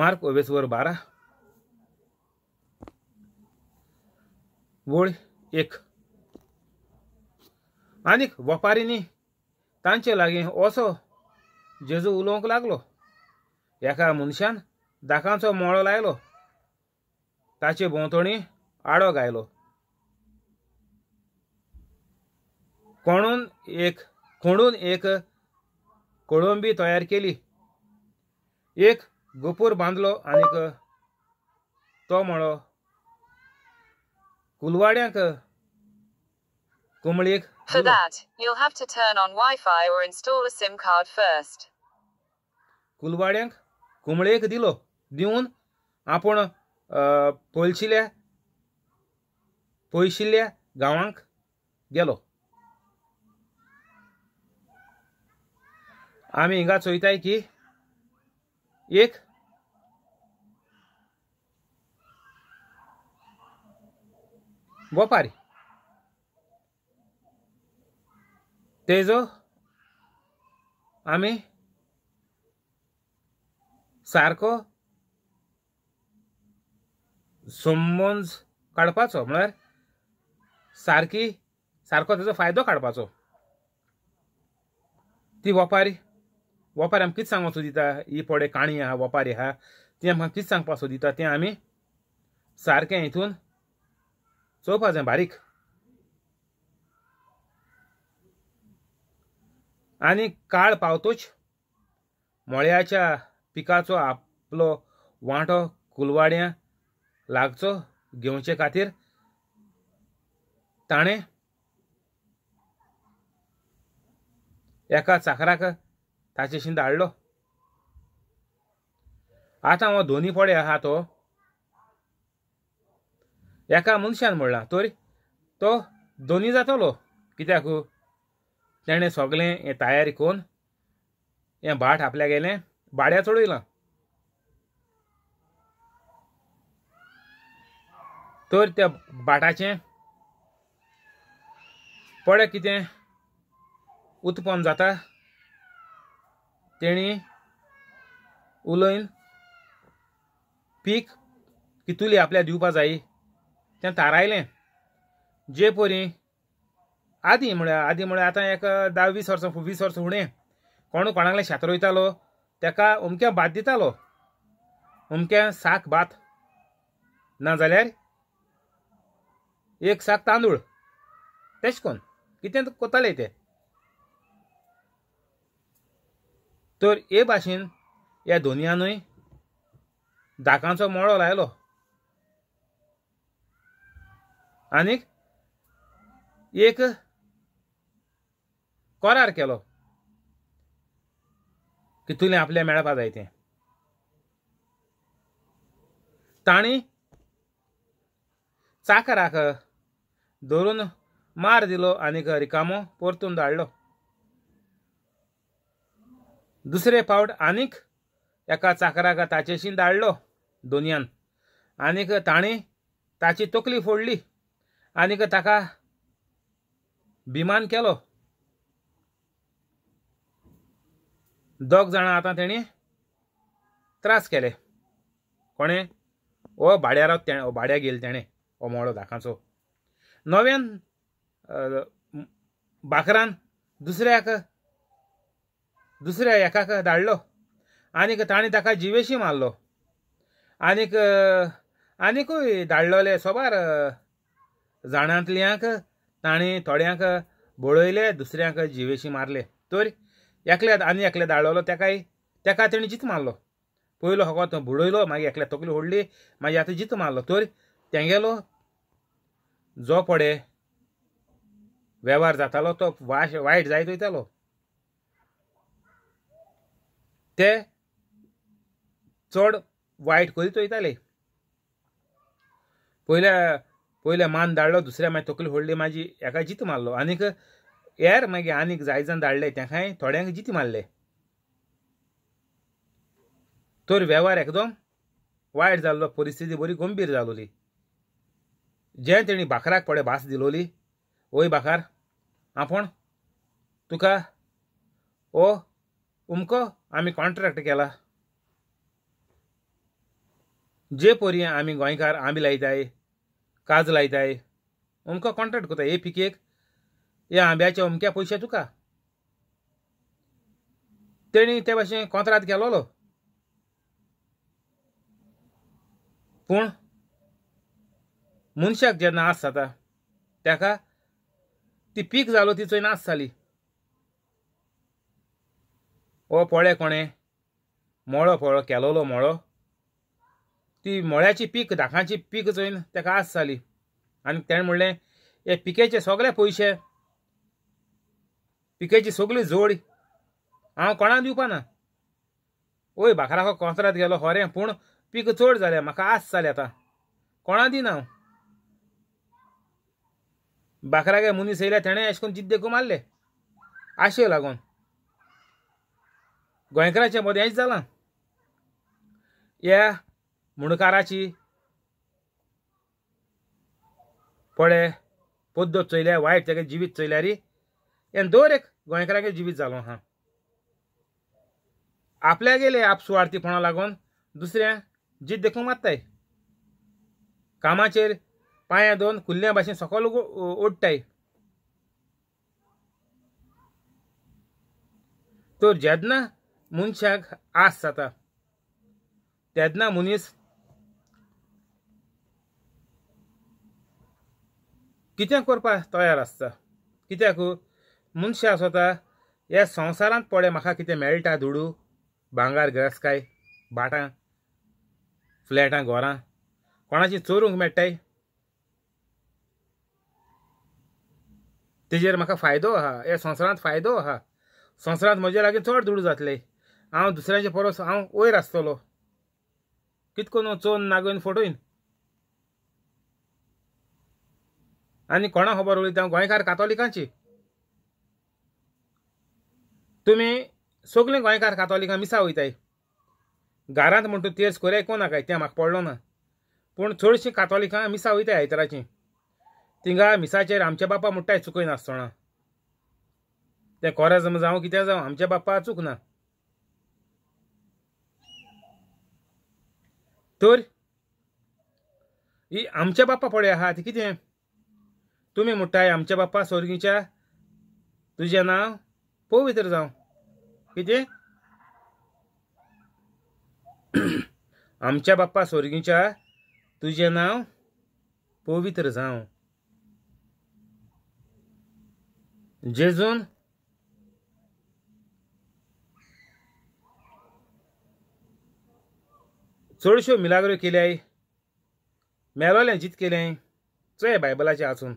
Mark ओवेसवर बारा ओळ एक आणि वपारींनी तांचे लागीं ओसो जेजू उलोवंक लागलो एका मनशान दाखांचो मोळो लायलो ताचे भोंवतणी आडो गायलो कोणून एक कोणून एक कोळंबी तयार केली एक गोपूर बांदलो आनीक तो म्हणो कुलवाड्यांक कुंबळीक For that, you'll have to turn on Wi-Fi or install a SIM card first. कुलवाड्यांक कुंबळेक दिलो दिवन आपण पयशिल्ल्या पयशिल्ल्या गांवांक गेलो आमी हिंगा चोयताय की एक व्यापारी तेजो आम्ही सारको समज काडपाचो म्हळ्यार सारकी सारको तेजो फायदो काडपाचो ती व्यापारी वपारी आमकां कितें सांगपाक सोदिता ही पोडे काणी आहा वपारी आहा ती आमकां कितें सांगपाक सोदिता तें आमी सारकें हितून चोवपा जाय बारीक आनी काळ पावतोच मळ्याच्या पिकाचो आपलो वांटो कुलवाड्या लागचो घेवचे खातीर ताणें एका चाकराक शिंद धाडलो आता हो दोनी फळे आहा तो एका मनशान म्हणला तर तो धोनी जातलो कित्याक तेणें सगलें हें तयारी करून हें भाट आपल्या गेलें भाड्या चडयलां तर त्या भाटाचें पडे कितें उत्पन्न जाता तेणी उलयन पीक कितुली आपल्या दिवपा जाई ते थारायलें जे परी आदीं म्हळ्यार आदी म्हळ्यार आतां एक धा वीस वर्सां वीस वर्सां फुडें कोण कोणाले शेत रोयतालो तेका अमक्या भात दितालो अमकें साक भात जाल्यार एक साक तांदूळ तेश कोण कितें कोताले ते तर हे भाशेन ह्या दोनयांनूय धाकांचो मोळो लायलो आनीक एक करार केलो की तुले आपल्या मेळपा जाय तें ताणी चाकराक धरून मार दिलो आनीक रिकामो परतून धाडलो दुसरे फावट आनीक एका चाकराक ताचेशीन धाडलो दोनयान आनीक ताणें ताची तकली फोडली आनीक ताका भिमान केलो दोग जाणां आतां तेणी त्रास केले कोणें हो भाड्यारात भाड्या गेल तेणें हो मोडो धाकाचो नव्यान बाकरान दुसऱ्याक दुसऱ्या एकाक धाडलो आनीक ताणें ताका जिवेशी मारलो आनीक आनीकूय धाडलोले सोबार जाणांतल्यांक ताणें थोड्यांक बळयले दुसऱ्यांक जिवेशी मारले तर एकल्या आनी एकल्या धाडलोलो तेकाय तेका तेणें जित मारलो पयलो होको बुडयलो मागीर एकल्या तकली ओढली मागीर आतां जित मारलो तर तेंगेलो जो पडे वेव्हार जातालो तो वाश वायट जायत वयतालो ते चड वायट करीत वयताले पयल्या पयल्या मान धाडलो दुसऱ्या मागीर तकली फोडली माझी एका जीत मारलो आनीक एर मागीर आनीक जाय जाण धाडले तेकाय थोड्यांक जिती मारले तर वेव्हार एकदम वायट जाल्लो परिस्थिती बरी गंभीर जालोली जे तेणी भाकराक पडे भास दिलोली ओय भाकार आपण तुका ओ उमको आम्ही कॉन्ट्रॅक्ट केला जे पोरी आम्ही गोंयकार आंबे लायताय काज लायताय अमको कॉन्ट्रॅक्ट करता हे पिकेक या आंब्याच्या अमक्या पयशे तुका तेणी ते भाशेन कोंत्रात केलोलो पूण मनशाक जे आस जाता ताका ती पीक जालो ती चोय नाश जाली हो पळे कोणे मळो पळो केलोलो मळो ती मळ्याची पीक धाकांची पीक चोयन तेका आस जाली आनी तेणें म्हणलें हे पिकेचे सगळे पयशे पिकेची सगळी जोड हांव कोणाक दिवपा ना ओय भाकराको कोसरात गेलो खरें पूण पीक चड जालें म्हाका आस जालें आतां कोणा दिना हांव गे मनीस येयल्या तेणें अशें करून जिद्द मारले आशे लागून गोंयकाराच्या हेच जालां या मुणकाराची पळे पद्दत चोयल्या वायट तेगे जिवीत चोयल्या री हें दर एक गोंयकारांगे जिवीत जालो आहा आपल्या गेले आप सुवार्थीपणा लागून दुसऱ्या जीत देखूंक मारताय कामाचेर पांयां दोन कुल्ल्या भाशेन सकल ओडटाय तर जेदना मनशाक आस जाता तेदना मनीस कितें करपाक तयार आसता कित्याक मनशां स्वता ह्या संवसारांत पडे म्हाका कितें मेळटा धुडू भांगार काय भाटां फ्लॅटां घरां कोणाची चोरूंक मेळटाय तेजेर म्हाका फायदो आहा ह्या संवसारांत फायदो आहा संवसारांत म्हजे लागीं चड धुडू जातलें हांव दुसऱ्याचे परस हांव वयर आसतलो कितकोन चोन नागोन फोटोयन आनी कोणा खबर उलयता गोंयकार कातोलिकांची तुमी सगळे गोंयकार कातोलिका मिसा वयताय घरांत म्हण तूं तेर्स कोराय कोनाकाय तें म्हाका पडलो ना पूण चडशीं कातोलिका मिसा वयताय आयताराचीं तिंगा मिसाचेर आमच्या बापा म्हणटाय चुकय नासतना तें जम जावं कितें जावं आमच्या बापा चुकना तर ही आमच्या बाप्पा पळय आहात किती कितें तुमी म्हणटाय आमच्या बाप्पा स्वर्गीच्या तुझे नाव पवित्र जावं कितें आमच्या बाप्पा स्वर्गीच्या तुझे नाव पवित्र जावं जेजून चडश्यो मिलाग्र्यो केल्याय मेलोलें जीत केलें चोय बायबलाचें आसून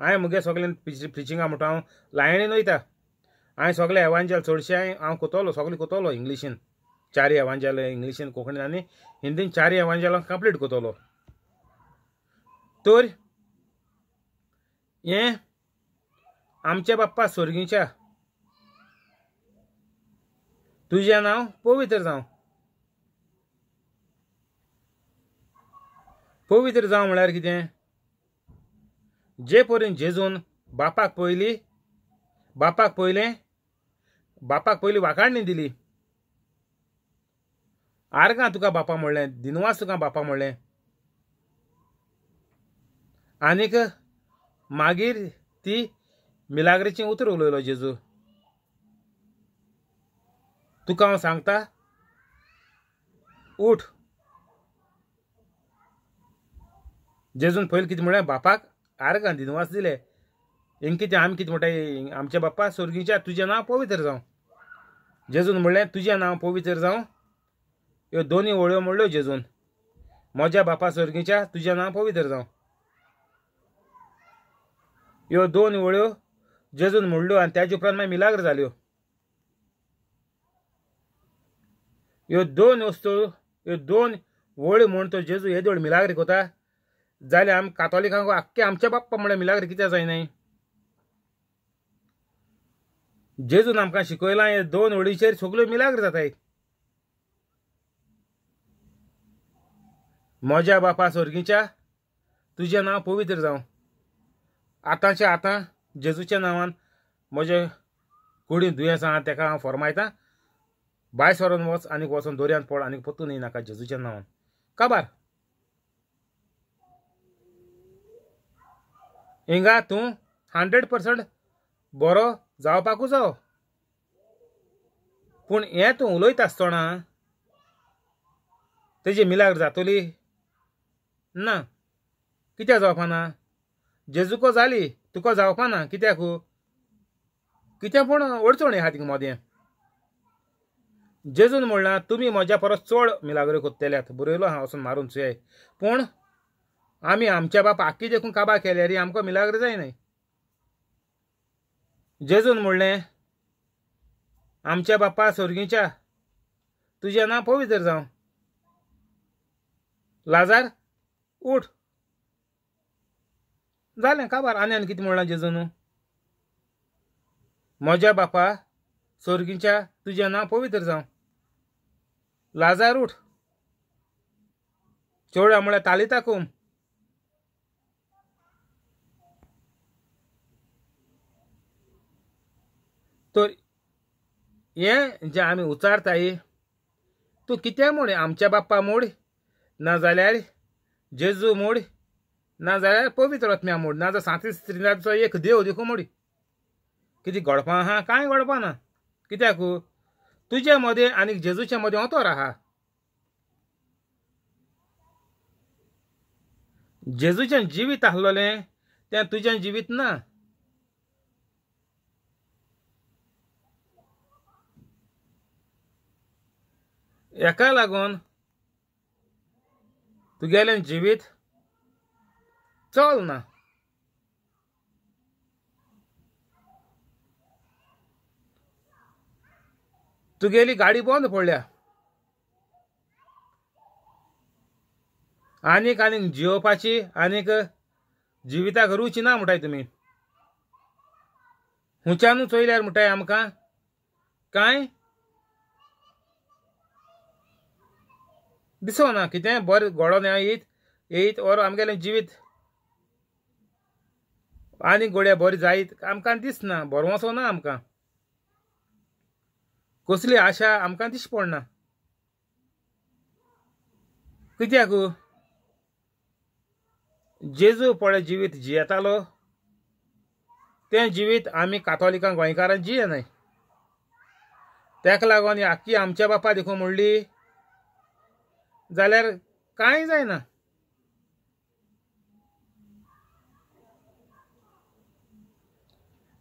हांवें मुगे सगळ्यान प्रिचिंगा म्हणटा हांव लायणीन वयता हांवें सगळें एवांजल चडशें हांवें हांव कोतोलो सगळें कोतोलो इंग्लिशीन चार एवांजल इंग्लिशीन कोंकणीन आनी हिंदीन एवांजल हांव कंप्लीट कोतोलो तर हें आमच्या बाप्पा स्वर्गीच्या तुजें नांव पवित्र जावं पवित्र जावं म्हळ्यार कितें जे परेन जेजून बापाक पयली बापाक पयलें बापाक पयली वाकाडणी दिली आर्गां तुका बापा म्हणलें दिनवास तुका बापा म्हणलें आनीक मागीर ती मिलाग्रेची उतर उलयलो जेजू तुका हांव सांगता उठ जेजून पयल कितें म्हळ्यार बापाक आर्गां दिनवास दिले हिंग कितें आमी कितें म्हणटाय आमच्या बापा सोर्गीच्या तुजें नांव पवित्र जावं जेजून म्हणलें तुजें नांव पवित्र जावं ह्यो दोनी वळ्यो म्हणल्यो जेजून म्हज्या बापा सोर्गीच्या तुजें नांव पवित्र जावं ह्यो दोन वळ्यो जेजून म्हणल्यो आनी त्याच्या उपरांत मागीर मिलाग्र जाल्यो ह्यो दोन वस्तू ह्यो दोन वळी म्हूण तो जेजू येदोळ मिलाग्र कोता जाल्यार आमी कातोलिकांक आख्खे आमच्या बाप्पा म्हणल्यार मिलाग्र कित्याक जायनाय जेजून आमकां शिकयलां हे दोन वडीचेर सगल्यो मिलाग्र जाताय म्हज्या बापा स्वर्गीच्या तुजें नांव पवित्र जावं आतांचे आतां जेजूच्या नांवान म्हजे कुडीन दुयेंस आहा ताका हांव फोर्मायतां भायर सरोन वच आनीक वचोन दोरयांत पड आनी पोतून येयनाका जेजूच्या नांवान काबार हिंगा तू हंड्रेड पर्संट बरो जावपाकूच जाव पूण हें तूं उलयता आसतना तेजी मिलाग जातली ना कित्याक जावपाना जेजुको जाली तुका जावपाना कित्याक कित्या पूण अडचण आहा तिघ मोदें जेजून म्हणलां तुमी म्हज्या परस चड मिलागरी कोत्तेल्यात बरयलो हांव वचून मारून सुये पूण आमी आमच्या बाप आख्खी देखून काबार केले रे आमकां मिलाग्र जाय नाही जेजून म्हणलें आमच्या बापा स्वर्गीच्या तुजें नांव पवित्र जावं लाजार उठ जालें काबार आनी आनी कितें म्हणलां जेजून म्हज्या बापा स्वर्गीच्या तुजें नांव पवित्र जावं लाजार उठ चेवड्या म्हळ्यार ताली कोम तर हें जें आमी उच्चारताय तूं कित्या आमच्या बाप्पा मोड नाजाल्यार जेजू मोड नाजाल्यार पवित्र रत्म्या मोड नाजाल्यार सांती स्त्रीनाचो एक देव देखू मोड किती गडपां आहा कांय गडपां ना कित्याक तुजे मदें आनी जेजूच्या मदें ओतोर आहा जेजूचें जिवीत आसलोलें तें तुजें जिवीत ना हेका लागून तुगेलें जिवीत चलना तुगेली गाडी बंद पडल्या आनीक आनीक जियोवपाची आनीक जिविता रुची ना म्हणटाय तुमी हुंच्यानूच चोयल्यार म्हणटाय आमकां कांय बिसोवना कितें बरें घोडोन येत येयत और आमगेलें जिवीत आनी गोड्या बरी जायत आमकां दिसना बरो ना आमकां कसली आशा आमकां दिश पडना कित्याक जेजू पळय जिवीत जियेतालो तें जिवीत आमी कातोलिकां गोंयकारांक जियेनाय ताका लागून आख्खी आमच्या बापा देखो म्हणली जाल्यार कांय जायना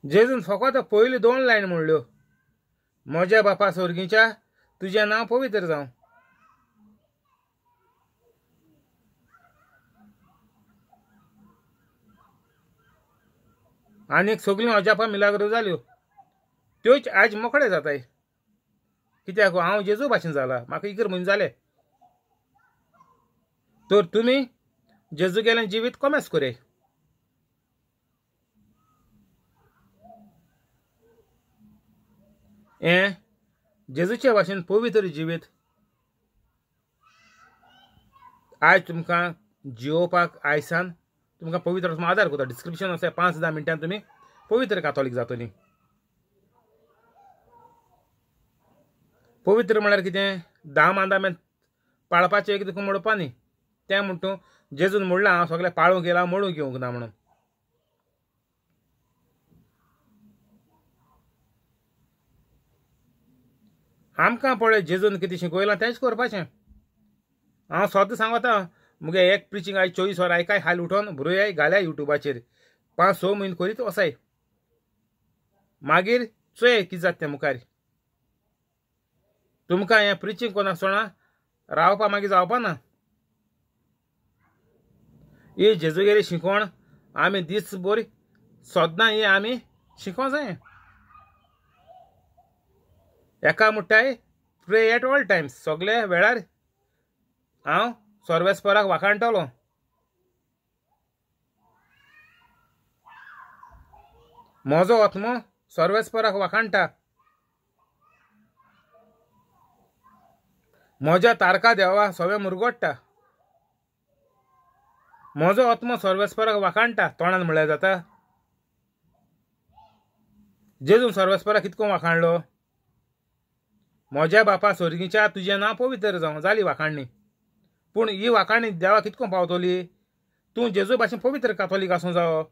जेजून फकत पहिले दोन लायन म्हणल्यो म्हज्या बापा सोर्गीच्या तुजें नांव पवित्र जावं आनीक सगल्यो अजापा मिलाग्र जाल्यो हो. त्योच आज मोकडे जाताय कित्याक हांव हो? जेजू भाशेन जाला म्हाका इकर झाले जालें तर तुम्ही जेजू गेले जिवीत करे करे এ जेजूचे भाशेन पवित्र जिवीत आज तुमकां जिवोवपाक आयसान तुमकां पवित्र आधार करता डिस्क्रिप्शन असे पांच धा मिनटान तुमी पवित्र कातोलीक जातली पवित्र म्हळ्यार कितें धा मांदामेन पाळपाचें एक तुका मोडपा न्ही तें म्हण तूं जेजून म्हणलां हांव सगळें पाळूंक येला मोडूंक घेवंक ना म्हणून आमकां पळय जेजून कितें शिकयलां तेंच करपाचें हांव सद्दां सांगता मुगे एक प्रिचींग आयज चोवीस वरां आयकाय हाल उठोन बरोयाय घाल्या युट्यूबाचेर पांच स म्हयने करीत वसाय मागीर चोय कितें जाता तें मुखार तुमकां हें प्रिचींग कोणाक सोणा रावपा मागीर जावपा ना ही जेजुगेरी शिकवण आमी दीस बोरी सोदना ही आमी शिकोवं जाय एका मुठ्ठाय प्रे एट ऑल टाइम्स सगळे वेळार हांव सर्वेस्पराक वाखाणटलो म्हजो आत्मो सर्वेस्पराक वाखाणटा म्हज्या तारका देवा सवे मुरगोडटा म्हजो आत्म सर्वेस्पराक वाखाणटा तोंडान म्हळ्यार जाता जेजून सर्वेस्पराक कितको वाखाणलो म्हज्या बापा स्वर्गीच्या तुजें नांव पवित्र जावं जाली वाखाणणी पूण ही वाखाणी देवा कितको पावतली तूं जेजू भाशेन पवित्र कातोलीक आसूं जावो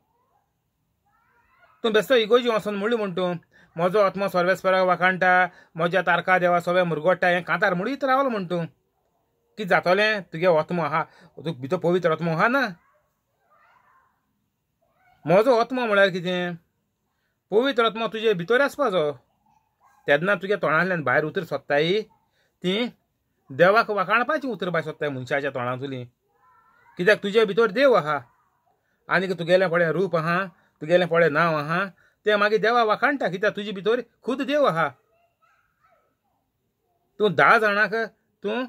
तूं बेस्तो इगोजी वचून म्हणली म्हण तूं म्हजो आत्म सर्वेस्वराक वाखाणटा म्हज्या तारका देवा सगळें मुरगोडटा हें कांतार म्हणून रावलो म्हण तूं कित जातोले तुगे ओत्मो आहा तुका भितर पवित्र ओत्मो आहा ना म्हजो आत्मा म्हळ्यार कितें पवित्र ओत्मो तुजे भितर आसपाचो हो। तेन्ना तुगे तोंडांतल्यान भायर उतर सोदताय ती देवाक वाखाणपाची उतर भायर सोदताय मनशाच्या तोंडांतली कित्याक तुजे भितर देव आहा आनीक तुगेलें फळें रूप आहा तुगेलें फळें नांव आहा तें मागीर देवा वाखाणटा कित्याक तुजे भितर खुद देव आहा तूं धा जाणांक तूं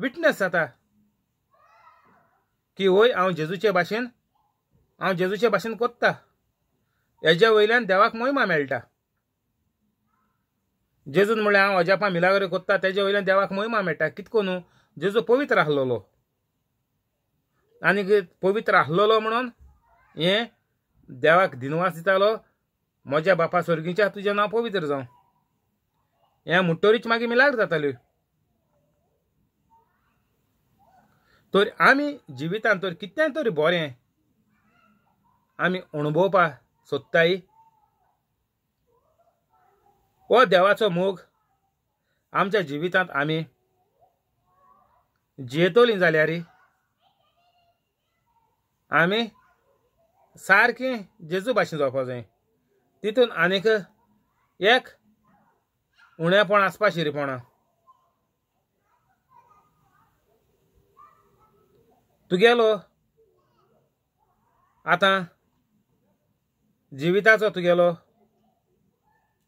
विटनेस जाता की होय हांव जेजूचे भाशेन हांव जेजूचे भाशेन कोत्ता हेज्या वयल्यान देवाक मोहिमा मेळटा जेजून म्हळ्यार हांव अजापा मिलाग्र कोत्ता तेजे वयल्यान देवाक महिमा मेळटा कितको न्हू जेजू पवित्र आहलोलो आनी पवित्र आहलोलो म्हणून हे देवाक दिनवास दितालो म्हज्या बापा स्वर्गीच्या तुजें नांव पवित्र जावं हें म्हणटरीच मागीर मिलाग्र जाताल्यो तर आमी जिवितांत तर कितें तरी बरें आमी अणभवपा सोदताय हो देवाचो मोग आमच्या जिवितांत आमी जियेतोलीं जाल्यार आमी सारकें जेजू भाशेन जावपाक जाय तितून आनीक एक उणेपण आसपा शिरीपणां तू गेलो आतां जिविताचो गेलो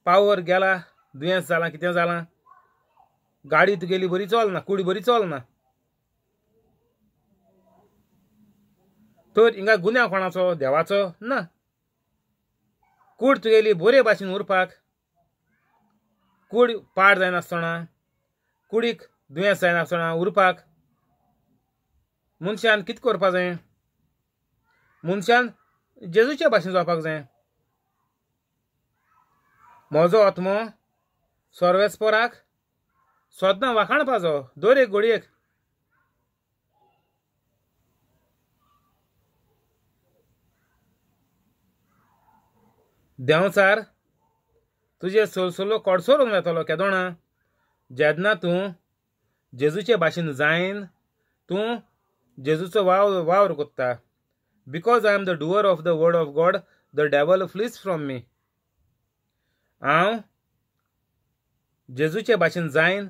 पावर गेला दुयेंस जालां कितें जालां गाडी तुगेली बरी चलना कुडी बरी चलना तर हिंगा गुन्यांव कोणाचो देवाचो ना कूड तुगेली बरे भाशेन उरपाक कूड पाड जायनासतना कुडीक दुयेंस जायनासतना उरपाक मनशान कित करपाक जाय मनशान जेजूच्या भाशेन जावपाक जाय म्हजो आत्मो सर्वेस्पराक सदां वाखाणपाचो दर एक घडयेक देंवचार तुजे सोलसोलो कडसरून येतलो केदोणा जेदना तूं जेजूचे भाशेन जायन तूं जेजूचो वाव वावर कोत्ता because I am the doer of the word of God the devil flees from me हांव जेजूचे भाशेन जायन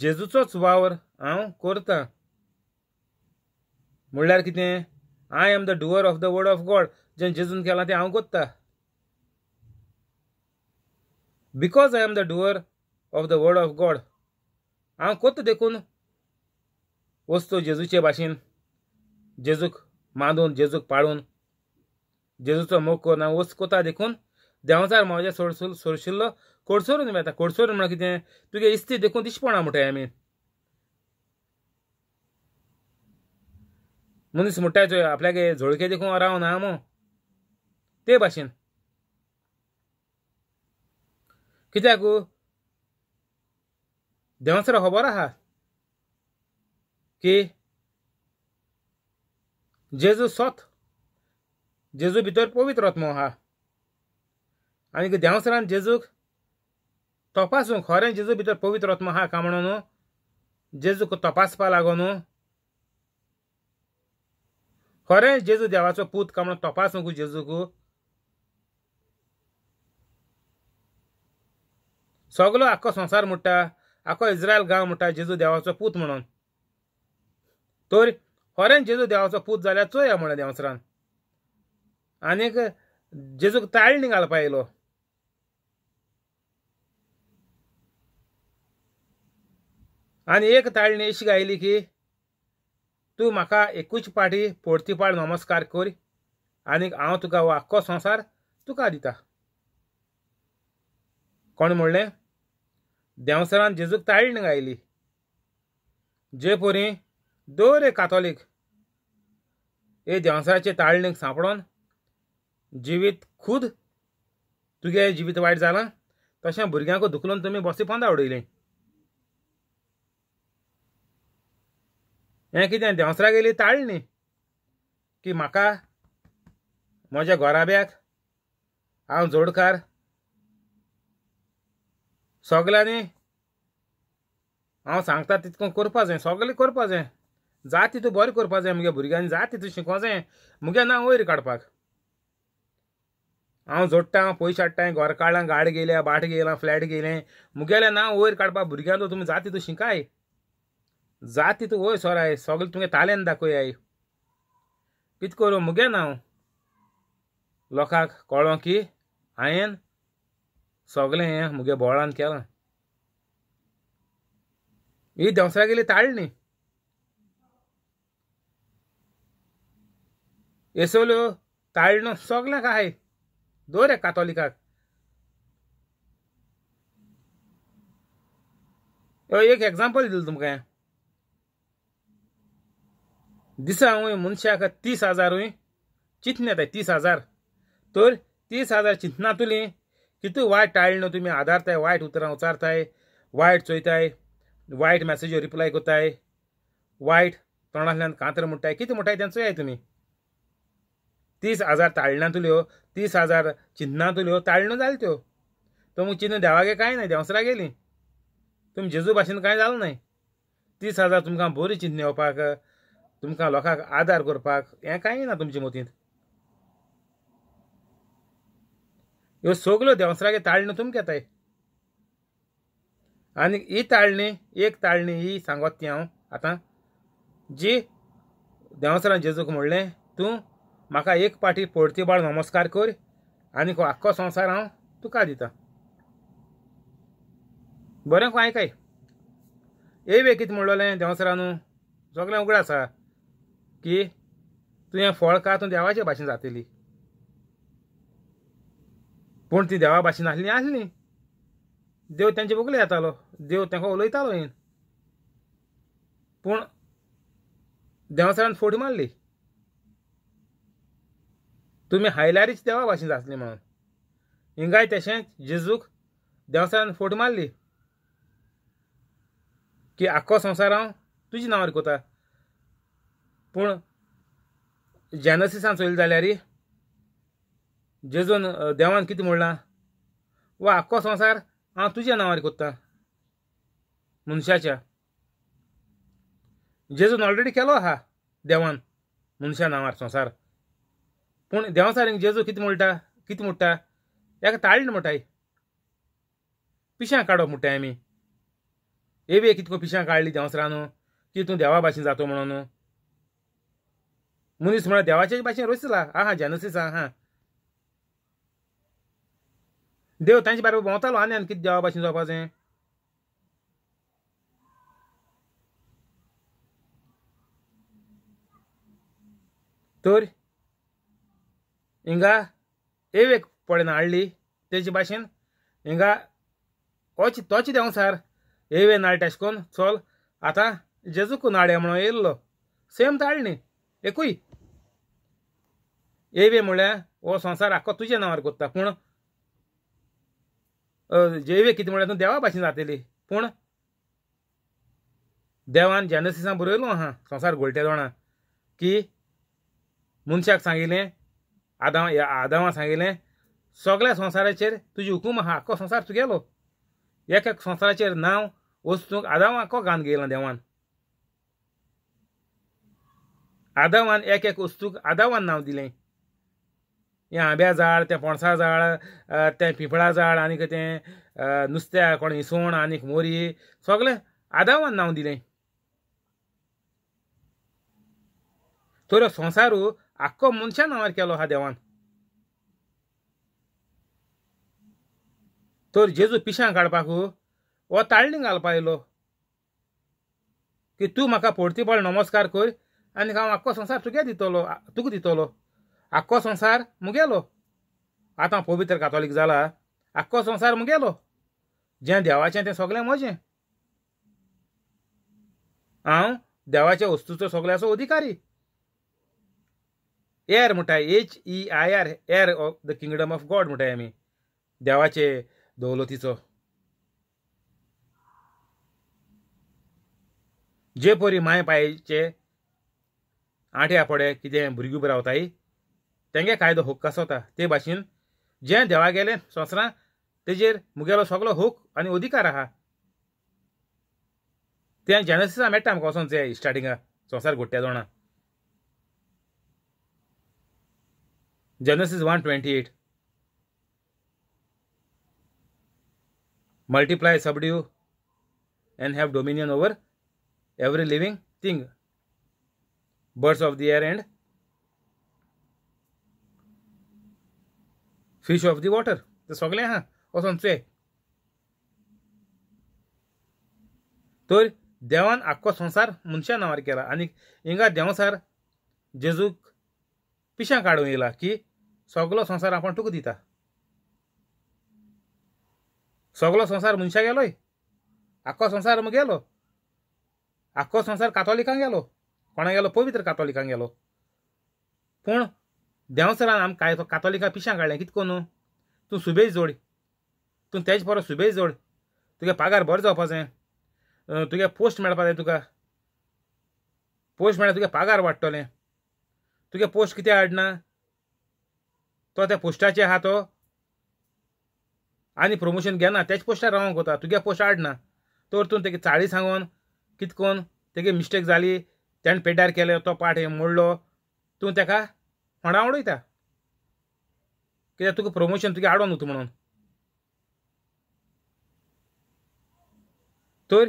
जेजूचोच वावर हांव करतां म्हणल्यार कितें I am the doer of the word of God जें जेजून केलां तें हांव कोत्ता because I am the doer of the word of God हांव कोत्ता देखून वस्तो जेजूचे भाषेन जेजूक मानून जेजूक पाळून जेजूचो मोग हांव वस्त कोता देखून देंवचार मावज्या सोडसुल सोडशिल्लो कोडसोरून मेळटा कोडसोरून म्हणून कितें तुगे इस्ती देखून दिसपणा म्हणटाय आमी मनीस म्हणटाय चोय आपल्यागे झोळके देखून रावना मो ते भाशेन कित्याक देंवचरा खबर आहा कि जेजू सत जेजू भितर पवित्र आत्मो आहा आनी देंवसरान जेजूक तपासूं खरें जेजू भितर पवित्र रत्मो आहा काय म्हणून जेजूक तपासपा लागून खरें जेजू देवाचो पूत काय म्हणून तपासूंक जेजूक सगलो आख्खो संसार म्हणटा आख्खो इज्रायल गाव म्हणटा जेजू देवाचो पूत म्हणून तर हॉरेन जेजू देवाचो पूत जाल्यार चोया म्हळें देवसरान आनीक जेजूक ताळणी घालपा येयलो आनी एक ताळणी अशी गायली की तूं म्हाका एकूच पाटी पोडती नमस्कार कर आणि हांव तुका हो आख्खो संसार तुका दिता कोण म्हणलें देंवसरान जेजूक ताळणी गायली जे रे कातोलीक हे देंवसाचे ताळणीक सांपडोन जिवीत खुद तुगे जिवीत वायट जालां तशें भुरग्यांक धुकलून तुमी बसी पोंदा उडयलें हें कितें देंवसरा गेली ताळणी की म्हाका म्हज्या घोराब्याक हांव जोडकार सगल्यांनी हांव सांगता तितको करपा जाय सगलें करपा जाय जात तितू बरें करपा जाय मुगे भुरग्यांनी जात तितू शिकोवं जाय मुगे ना वयर काडपाक हांव जोडटा पयशे हाडटा काडलां गाड गेल्या बाट गेलां फ्लॅट गेलें मुगेलें ना वयर काडपा भुरग्यांक तुमी जात तितू शिकाय जात तितू वयर सोराय सगळें तुगे तालेन आय कित करूं मुगे ना लोकांक कळ्ळो की हांयेन सगळें हें मुगे बोळान केलां ही देंवसरा गेली न्ही Eso tal no काय दो रे कातोलिकाक एक एक्झाम्पल दिलं तुमका दिसा हुंय मनशाक तीस हजार हुंय चिंतन येताय तीस हजार तर तीस हजार चिंतना तुली कितू वायट टाळणं तुम्ही आधारताय वायट उतरां उचारताय वायट चोयताय वायट मॅसेजी रिप्लाय करताय वायट तोंडांतल्यान कांतर म्हणटाय कितें म्हणटाय तें चोयाय तुमी तीस हजार ताळणातुल्यो तीस हजार चिन्नातुल्यो ताळण्यो जाल त्यो तो चिन्ह देवागे कांय नाही देंवसरा गेली तुमी जेजू भाशेन कांय जालें न्हय तीस हजार तुमकां बरी चिन्ह येवपाक तुमकां लोकांक आदार करपाक हें कांय ना तुमचे मतींत ह्यो सगल्यो देंवसरागे ताळण्यो तुमकां घेताय आनी ही ताळणी एक ताळणी ही सांगत ती हांव आतां जी देंवसरान जेजूक म्हणलें तूं म्हाका एक पाटी बाळ नमस्कार कर आनी आख्खो संवसार हांव तुका दितां बरें खो आयकय एवे कितें म्हणलोलें देवसरान सगळें उगडें आसा की तुवें फळ का तूं देवाचे भाशेन जातली पूण ती देवा भाशेन आसली आसली देव तेंचे बोगले येतालो देव तेंका उलयतालो येन पूण देंवसरान फोडी मारली तुम्ही हायल्यारीच देवा भाशेन आसली म्हणून हिंगाय तशेंच जेजूक देवसारान फोट मारली की आख्खो संवसार हांव तुझ्या नांवार कोता पूण जेनसिसान चोयलें जाल्यार जेजून देवान कितें म्हणलां वा आख्खो संवसार हांव तुज्या नांवार कोत्ता मनशाच्या जेजून ऑलरेडी केलो आहा देवान मनशा नांवार संवसार पूण देंवचाऱ्यांक जेजू कितें म्हणटा कितें म्हणटा एका ना म्हणटाय पिशां काडप म्हणटाय आमी एवे कितको पिशां काडली देंवसरां की तूं देवा भाशेन जातो म्हणून मनीस म्हळ्यार देवाचे भाशेन रोसला आहा जेनसीस आहा देव तांचे बारा भोंवतालो आनी आनी कितें देवा भाशेन जावपाचें तर ಹಿಂಗ ಏವೇಕ್ हाडली ಹಳ್ಳಿ ತೇಜಿ हिंगा ओच तोच ತೋಚಿದೆ सार एवे ಏವೇ ನಾಳೆ करून ಚೋಲ್ आता जेजूक नाळे म्हणून येल्लो सेम ताळ न्ही एकूय एवे म्हळ्यार हो संसार आख्खो तुज्या नांवार कोत्ता पूण जेवे कितें म्हळ्यार तूं देवा भाशेन जातली पूण देवान जॅनसिसा बरयलो आहा संसार घोळटे जाणा की मनशाक सांगिल्लें आदाम आदामा सांगिलें सगळ्या संवसाराचेर तुजी हुकूम आहा आख्खो संसार तुगेलो एक एक संवसाराचेर नांव वस्तूंक आदाम आख्खो घालून गेलां देवान आदावान एक एक वस्तूक आदावान नांव दिलें हें आंब्या झाड तें पणसा झाड तें पिंपळा झाड आनीक तें नुस्त्या कोण इसवण आनीक मोरी सगळें आदावान नांव दिलें तर संसारू आख्खो मनशान नावार केलो हा देवान तर जेजू पिशां काडपाक वो ताळणी घालपा आयलो की तूं म्हाका पाळ नमस्कार कर आनी हांव आख्खो संसार तुगे दितलो तुका दितलो आख्खो संसार मुगेलो आतां पवित्र कातोलीक जाला आख्खो संसार मुगेलो जें देवाचें तें सगलें म्हजें हांव देवाच्या वस्तूचो सगळ्याचो अधिकारी एर म्हणटाय H E I R heir of the kingdom of God म्हणटाय आमी देवाचे दौलतीचो जे पोरी माय पायचे आठे आपोडे कितें भुरगीं रावताय तेंगे कायदो हक्क आसता ते भाशेन जे देवा गेले संवसारां तेजेर मुगेलो सगलो हुक आनी अधिकार आहा तें जेनसिसा मेळटा आमकां वचोन ते स्टार्टिंगाक संवसार घोट्ट्या जोणा Genesis 128. Multiply, subdue, and have dominion over every living thing, birds of the air and fish of the water. ते सगले आहा वचोनचे तर देवान आख्खो संसार मनशा नांवार केला आनी हिंगा देंवसार जेजूक पिशां काडून येयला की सगळं संसार आपण तुका दिता सगलो संसार मनशा गेलोय आख्खो संसार गेलो आख्खो संसार कातोलिकांक गेलो कोणा गेलो पवित्र कातोलिकांक गेलो पूण देंवसरान आमकां काय कातोलिकां पिशां काडलें कितको न्हू तूं सुबेज जोड तूं तेज परत सुबेज जोड तुगे पागार बरो जावपा जाय तुगे पोस्ट मेळपा जाय तुका पोस्ट मेळ्ळ्या तुगे पागार वाडटलें तुगे पोस्ट किती हाडना तो त्या पोस्टाचे आहा तो आनी प्रमोशन घेना त्याच पोस्टार रावंक वता तुगे पोस्ट आडना तो वरतून तेगे चाळी सांगून कितकोन तेगे मिस्टेक जाली त्याने पेड्ड्यार केले तो पाठ हे मोडलो तूं तेका फोंडा उडयता कित्याक तुका प्रमोशन तुगे आडोन उत म्हणून तर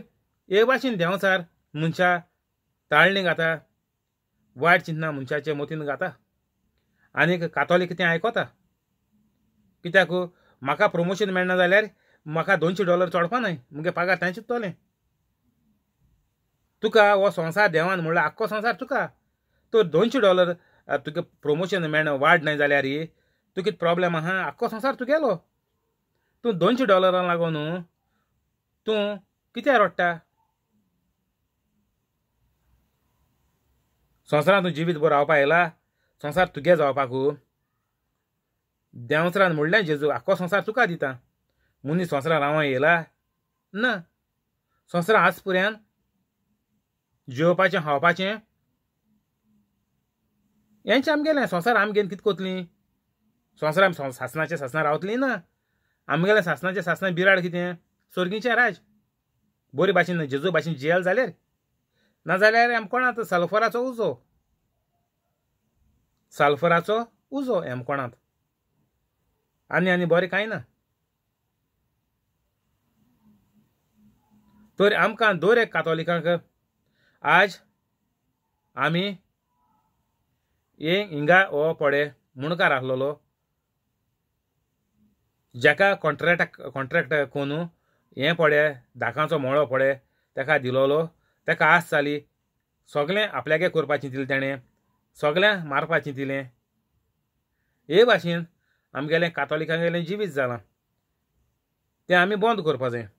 हे भाशेन देंवचार मनशा ताळणी घाता वायट चिंतना मनशाचे मोतीन घाता आणि कातोलीक तें आयकोता कित्याक म्हाका प्रमोशन मेळना जाल्यार म्हाका दोनशे डॉलर चोडपा न्हय मुगे पगार तांचे चिंततलें तुका हो संसार देवान म्हणल्यार आख्खो संसार तुका तर दोनशे डॉलर तुगे प्रमोशन मेळना वाड न्हय जाल्यार तुका प्रॉब्लेम आहा आख्खो संसार तुगेलो तूं दोनशे डॉलरां लागून तूं कित्या रडटा संवसारांत तूं जिवीत बरो रावपा येला संसार तुगे जावपाक देंवसरान म्हणलें जेजू आख्खो संसार तुका दिता मुनीस संवसारान रावं येला ना संसार आज पुऱ्यान जेवपाचें खावपाचें हेंचें आमगेलें संवसार आमगेन कितें कोतलीं संवसार आमी सासनाचें सासना रावतलीं ना आमगेलें सासनाचे सासना बिराड कितें सोर्गीचें राज बरे भाशेन जेजू भाशेन जेल जाल्यार नाजाल्यार आमी कोण आतां सल्फराचो उजो साल्फराचो उजो कोणात आनी आनी बरें कांय ना तर आमकां दोरे एक कातोलिकांक आज आमी हे हिंगा हो पडे मुणकार आसलेलो जाका कॉन्ट्रॅक्ट कॉन्ट्रॅक्ट कोण हें पडे धाकांचो मोळो पडे ताका दिलोलो तेका आस जाली सगळें आपल्यागे करपाचें दिलें तेणें सगळ्यांक मारपाचें दिलें हे भाशेन आमगेलें कातोलिकांगेलें जिवीत जालां तें आमी बंद करपा